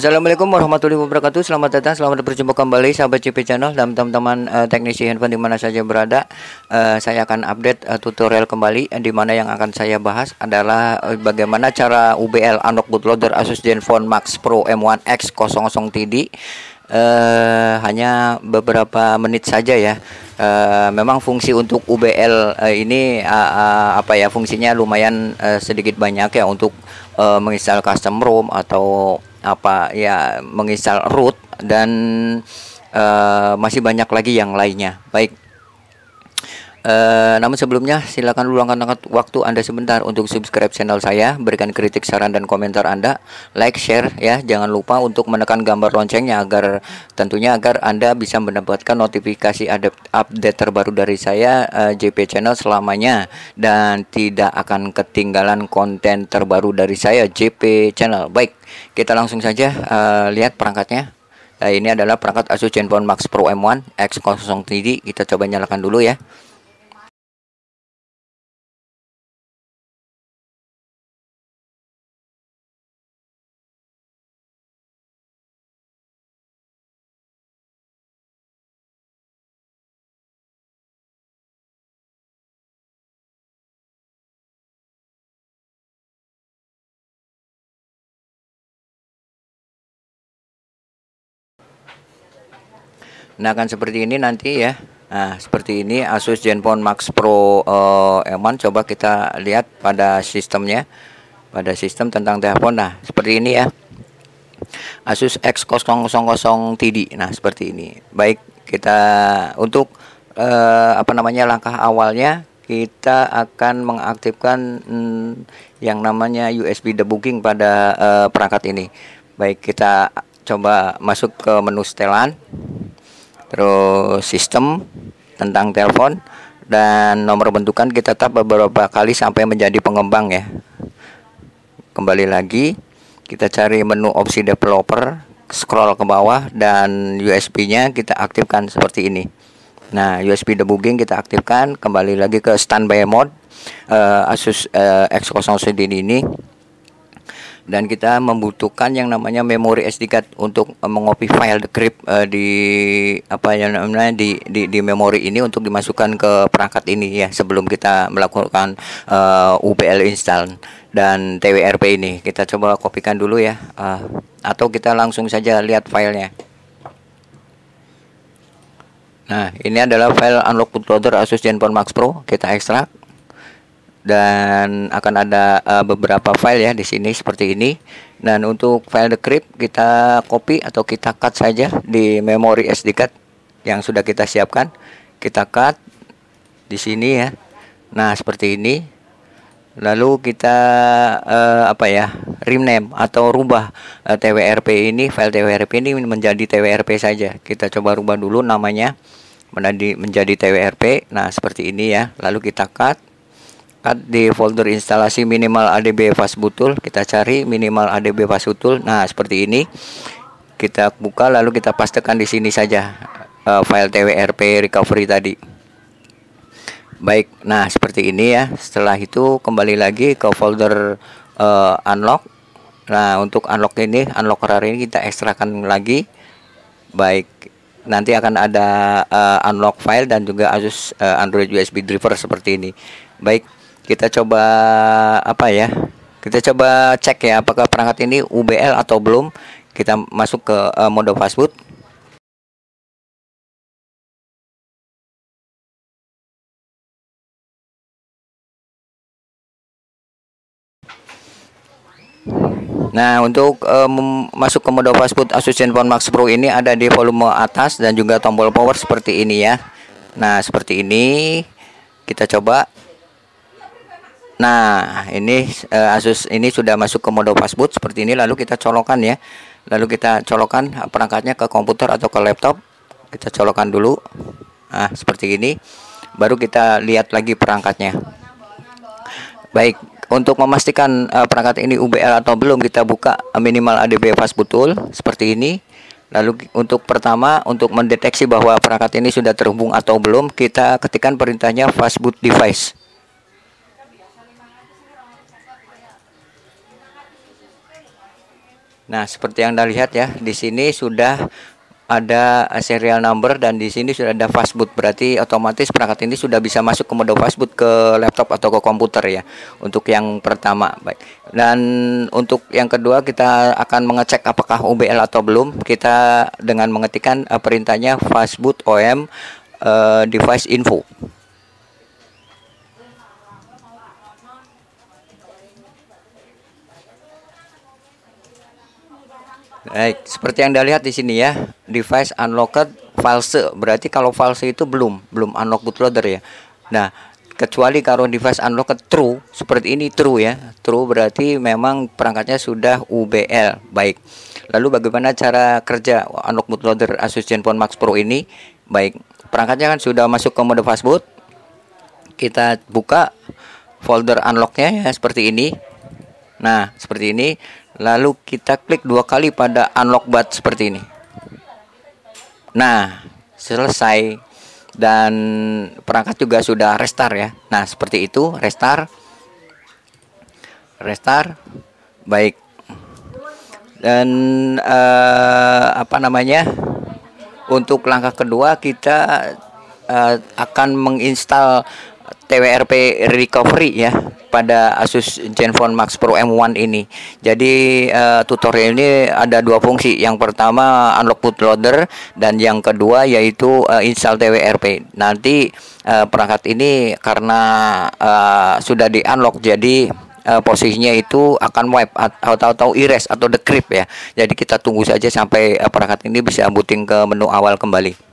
Assalamualaikum warahmatullahi wabarakatuh Selamat datang, selamat berjumpa kembali sahabat CP Channel dan teman-teman uh, teknisi handphone dimana saja berada uh, Saya akan update uh, tutorial kembali uh, dimana yang akan saya bahas adalah uh, bagaimana cara UBL unlock bootloader Asus Zenfone Max Pro M1X 00TD uh, hanya beberapa menit saja ya. Uh, memang fungsi untuk UBL uh, ini uh, uh, apa ya fungsinya lumayan uh, sedikit banyak ya untuk uh, menginstal custom ROM atau apa ya menginstal root dan uh, masih banyak lagi yang lainnya. Baik. Eh, namun sebelumnya silakan luangkan waktu Anda sebentar untuk subscribe channel saya, berikan kritik, saran dan komentar Anda, like, share ya. Jangan lupa untuk menekan gambar loncengnya agar tentunya agar Anda bisa mendapatkan notifikasi update terbaru dari saya uh, eh, JP Channel selamanya dan tidak akan ketinggalan konten terbaru dari saya JP Channel. Baik, kita langsung saja uh, lihat perangkatnya. Nah, ini adalah perangkat Asus ZenFone Max Pro M1 X03. Kita coba nyalakan dulu ya. Nah akan seperti ini nanti ya. Nah seperti ini Asus Zenfone Max Pro uh, eh, M1 coba kita lihat pada sistemnya. Pada sistem tentang telepon nah seperti ini ya. Asus X000 TD. Nah seperti ini. Baik kita untuk uh, apa namanya langkah awalnya kita akan mengaktifkan hmm, yang namanya USB debugging pada uh, perangkat ini. Baik kita coba masuk ke menu setelan terus sistem tentang telepon dan nomor bentukan kita tetap beberapa kali sampai menjadi pengembang ya kembali lagi kita cari menu opsi developer scroll ke bawah dan USB nya kita aktifkan seperti ini nah USB debugging kita aktifkan kembali lagi ke standby mode uh, Asus uh, eh, X01 ini dan kita membutuhkan yang namanya memori SD card untuk eh, mengopi file decrypt uh, eh, di apa yang namanya di, di di memori ini untuk dimasukkan ke perangkat ini ya sebelum kita melakukan uh, eh, UPL install dan TWRP ini kita coba kopikan dulu ya uh, atau kita langsung saja lihat filenya nah ini adalah file unlock bootloader Asus Zenfone Max Pro kita ekstrak dan akan ada uh, beberapa file ya di sini seperti ini. Dan untuk file decrypt kita copy atau kita cut saja di memori SD card yang sudah kita siapkan. Kita cut di sini ya. Nah, seperti ini. Lalu kita uh, apa ya? rename atau rubah uh, eh, TWRP ini file TWRP ini menjadi TWRP saja. Kita coba rubah dulu namanya menjadi menjadi TWRP. Nah, seperti ini ya. Lalu kita cut cut di folder instalasi minimal adb fastbutul kita cari minimal adb fastbutul nah seperti ini kita buka lalu kita pastekan di sini saja uh, file twrp recovery tadi baik nah seperti ini ya setelah itu kembali lagi ke folder uh, unlock nah untuk unlock ini unlock rare ini kita ekstrakan lagi baik nanti akan ada uh, unlock file dan juga Asus uh, Android USB driver seperti ini. Baik, kita coba apa ya? Kita coba cek ya apakah perangkat ini UBL atau belum. Kita masuk ke uh, mode fastboot. Nah, untuk eh, masuk ke mode fastboot Asus Zenfone Max Pro ini ada di volume atas dan juga tombol power seperti ini ya. Nah, seperti ini kita coba Nah, ini uh, Asus ini sudah masuk ke mode fastboot seperti ini lalu kita colokan ya. Lalu kita colokan eh, perangkatnya ke komputer atau ke laptop. Kita colokan dulu. Nah, seperti ini. Baru kita lihat lagi perangkatnya. Baik, untuk memastikan uh, perangkat ini UBL atau belum kita buka minimal ADB fastboot tool seperti ini. Lalu untuk pertama untuk mendeteksi bahwa perangkat ini sudah terhubung atau belum, kita ketikkan perintahnya fastboot device. Nah, seperti yang Anda lihat ya, di sini sudah ada serial number dan di sini sudah ada fastboot berarti otomatis perangkat ini sudah bisa masuk ke mode fastboot ke laptop atau ke komputer ya untuk yang pertama baik dan untuk yang kedua kita akan mengecek apakah UBL atau belum kita dengan mengetikkan eh, perintahnya fastboot om uh, eh, device info Baik, eh, seperti yang Anda lihat di sini ya, device unlocked false. Berarti kalau false itu belum, belum unlock bootloader ya. Nah, kecuali kalau device unlocked true, seperti ini true ya. True berarti memang perangkatnya sudah UBL. Baik. Lalu bagaimana cara kerja unlock bootloader Asus Zenfone Max Pro ini? Baik, perangkatnya kan sudah masuk ke mode fastboot. Kita buka folder unlocknya ya seperti ini Nah, seperti ini. Lalu kita klik dua kali pada unlock bat seperti ini. Nah, selesai dan perangkat juga sudah restart ya. Nah, seperti itu restart. Restart. Baik. Dan eh, apa namanya? Untuk langkah kedua kita eh, akan menginstal TWRP recovery ya pada Asus Zenfone Max Pro M1 ini. Jadi uh, tutorial ini ada dua fungsi. Yang pertama unlock bootloader dan yang kedua yaitu uh, install TWRP. Nanti uh, perangkat ini karena uh, sudah di unlock jadi uh, posisinya itu akan wipe atau tahu-tahu erase atau decrypt ya. Jadi kita tunggu saja sampai uh, perangkat ini bisa booting ke menu awal kembali.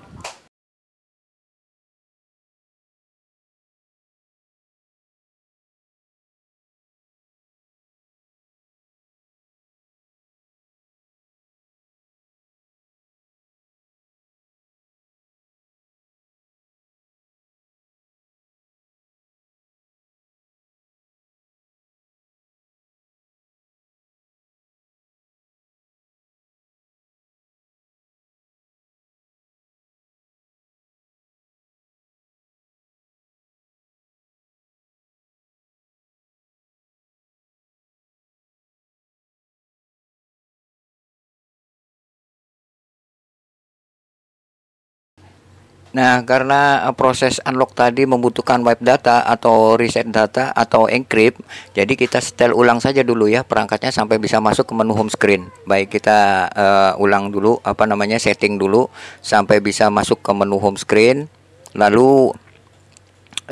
Nah, karena eh, proses unlock tadi membutuhkan wipe data atau reset data atau encrypt, jadi kita setel ulang saja dulu ya perangkatnya sampai bisa masuk ke menu home screen. Baik, kita uh, ulang dulu apa namanya setting dulu sampai bisa masuk ke menu home screen. Lalu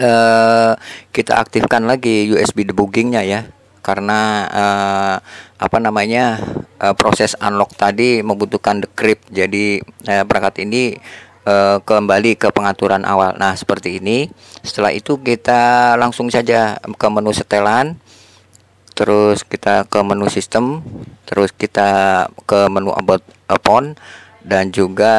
uh, kita aktifkan lagi USB debuggingnya ya, karena uh, apa namanya uh, proses unlock tadi membutuhkan decrypt. Jadi uh, perangkat ini Eh, kembali ke pengaturan awal. Nah, seperti ini. Setelah itu kita langsung saja ke menu setelan. Terus kita ke menu sistem, terus kita ke menu about upon dan juga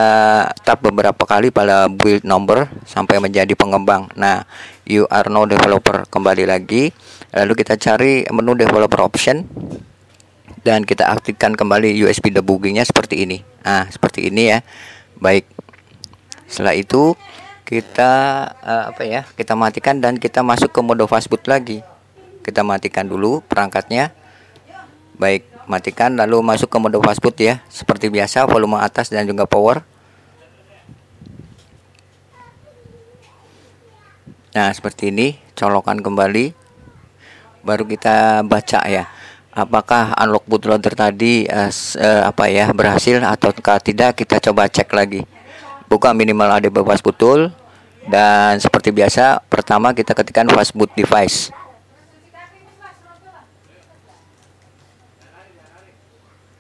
tap beberapa kali pada build number sampai menjadi pengembang. Nah, you are no developer kembali lagi. Lalu kita cari menu developer option dan kita aktifkan kembali USB debuggingnya seperti ini. Nah, seperti ini ya. Baik setelah itu kita uh, apa ya kita matikan dan kita masuk ke mode fastboot lagi kita matikan dulu perangkatnya baik matikan lalu masuk ke mode fastboot ya seperti biasa volume atas dan juga power nah seperti ini colokan kembali baru kita baca ya apakah unlock bootloader tadi uh, uh, apa ya berhasil atau tidak kita coba cek lagi buka minimal ada beberapa tool dan seperti biasa pertama kita ketikkan fastboot device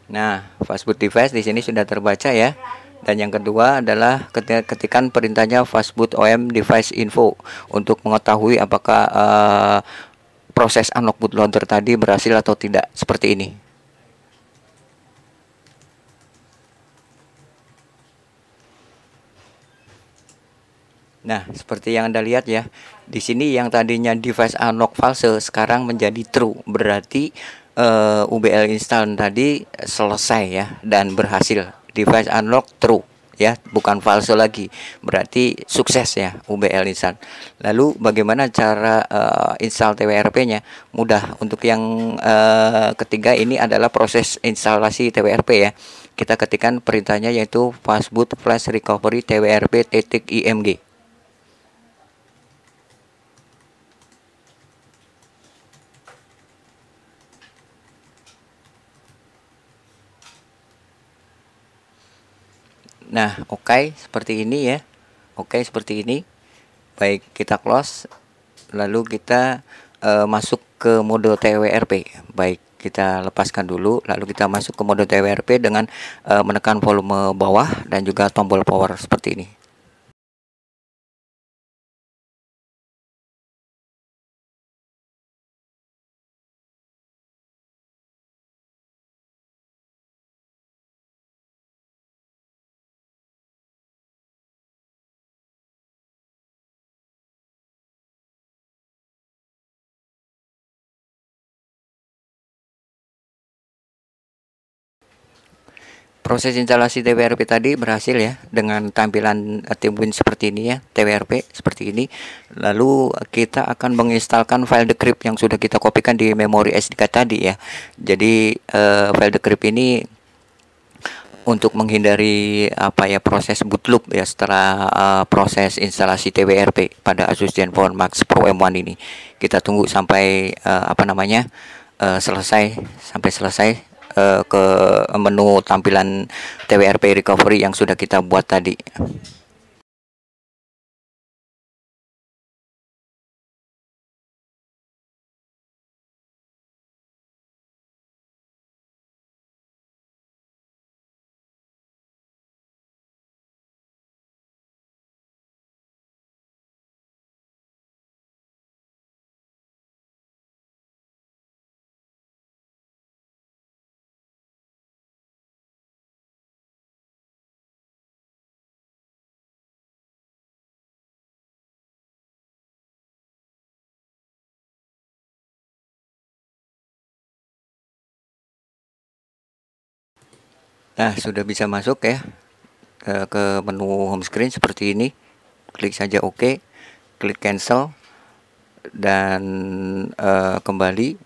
nah fastboot device di sini sudah terbaca ya dan yang kedua adalah ketikan perintahnya fastboot om device info untuk mengetahui apakah uh, proses unlock bootloader tadi berhasil atau tidak seperti ini Nah, seperti yang Anda lihat ya, di sini yang tadinya device unlock false sekarang menjadi true. Berarti uh, eh, UBL install tadi selesai ya dan berhasil. Device unlock true ya, bukan false lagi. Berarti sukses ya UBL install. Lalu bagaimana cara uh, install TWRP-nya? Mudah. Untuk yang uh, ketiga ini adalah proses instalasi TWRP ya kita ketikkan perintahnya yaitu fastboot flash recovery twrp img Nah, oke okay, seperti ini ya. Oke, okay, seperti ini. Baik, kita close lalu kita uh, masuk ke mode TWRP. Baik, kita lepaskan dulu lalu kita masuk ke mode TWRP dengan uh, menekan volume bawah dan juga tombol power seperti ini. proses instalasi TWRP tadi berhasil ya dengan tampilan eh, timbun seperti ini ya TWRP seperti ini lalu kita akan menginstalkan file decrypt yang sudah kita kopikan di memori SD card tadi ya jadi uh, file decrypt ini untuk menghindari apa ya proses boot loop ya setelah uh, proses instalasi TWRP pada Asus Zenfone Max Pro M1 ini kita tunggu sampai uh, apa namanya uh, selesai sampai selesai Eh, ke menu tampilan TWRP recovery yang sudah kita buat tadi Nah, sudah bisa masuk ya ke, ke menu home screen seperti ini. Klik saja OK, klik cancel, dan e, kembali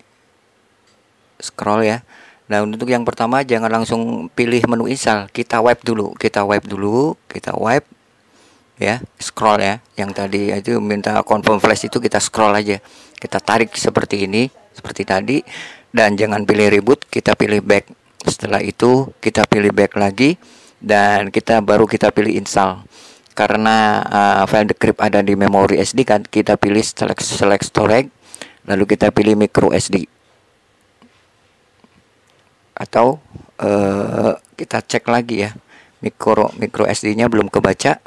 scroll ya. Nah, untuk yang pertama jangan langsung pilih menu install, kita wipe dulu, kita wipe dulu, kita wipe ya, scroll ya. Yang tadi itu minta confirm flash itu kita scroll aja. Kita tarik seperti ini, seperti tadi dan jangan pilih reboot, kita pilih back. Setelah itu kita pilih back lagi dan kita baru kita pilih install. Karena uh, file decrypt ada di memori SD kan kita pilih select select storage lalu kita pilih micro SD. Atau uh, kita cek lagi ya. Micro micro SD-nya belum kebaca.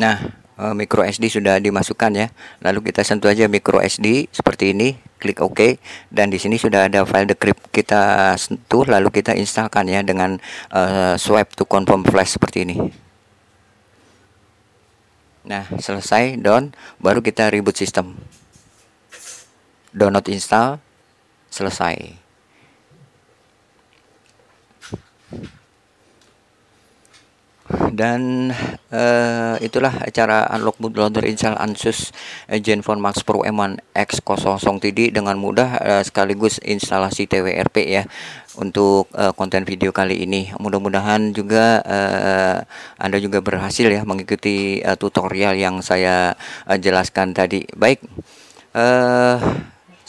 Nah, eh, micro SD sudah dimasukkan ya. Lalu kita sentuh aja micro SD seperti ini, klik OK dan di sini sudah ada file decrypt kita sentuh lalu kita instalkan ya dengan uh, swipe to confirm flash seperti ini. Nah, selesai down baru kita reboot sistem. Download install selesai dan uh, itulah acara unlock bootloader install ansus eh, Gen Max Pro M1 X00 TD dengan mudah uh, sekaligus instalasi TWRP ya untuk uh, konten video kali ini. Mudah-mudahan juga uh, Anda juga berhasil ya mengikuti uh, tutorial yang saya uh, jelaskan tadi. Baik. Uh,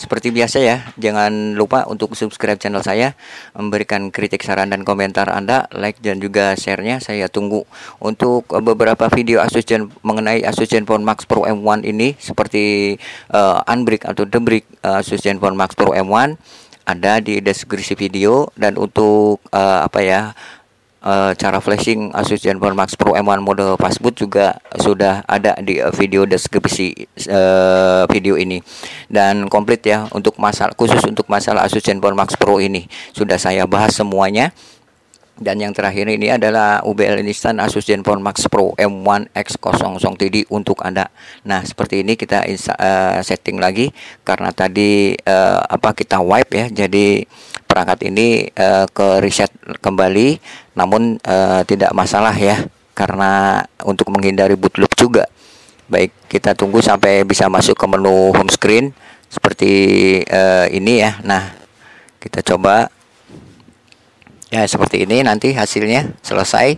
seperti biasa ya, jangan lupa untuk subscribe channel saya, memberikan kritik, saran, dan komentar Anda, like dan juga share-nya saya tunggu. Untuk beberapa video Asus Gen mengenai Asus Zenfone Max Pro M1 ini, seperti uh, unbreak atau the eh, Asus Zenfone Max Pro M1, ada di deskripsi video dan untuk uh, apa ya uh, cara flashing Asus Zenfone Max Pro M1 model fastboot juga sudah ada di uh, video deskripsi uh, video ini dan komplit ya untuk masalah khusus untuk masalah Asus Zenfone Max Pro ini sudah saya bahas semuanya dan yang terakhir ini adalah UBL instan Asus Zenfone Max Pro M1X00TD untuk Anda. Nah, seperti ini kita insta, uh, setting lagi karena tadi uh, apa kita wipe ya. Jadi perangkat ini uh, ke reset kembali namun uh, tidak masalah ya karena untuk menghindari boot loop juga baik kita tunggu sampai bisa masuk ke menu home screen seperti uh, ini ya nah kita coba ya seperti ini nanti hasilnya selesai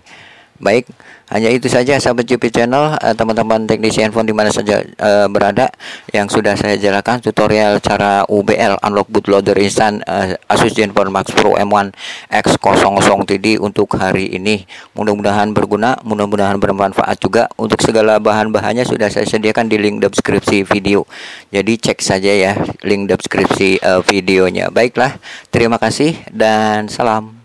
baik hanya itu saja sahabat JP Channel, eh, teman-teman teknisi handphone dimana saja eh, berada yang sudah saya jelaskan tutorial cara UBL unlock bootloader instan eh, Asus Zenfone Max Pro M1 X00TD untuk hari ini. Mudah-mudahan berguna, mudah-mudahan bermanfaat juga. Untuk segala bahan-bahannya sudah saya sediakan di link deskripsi video. Jadi cek saja ya link deskripsi videonya. Baiklah, terima kasih dan salam.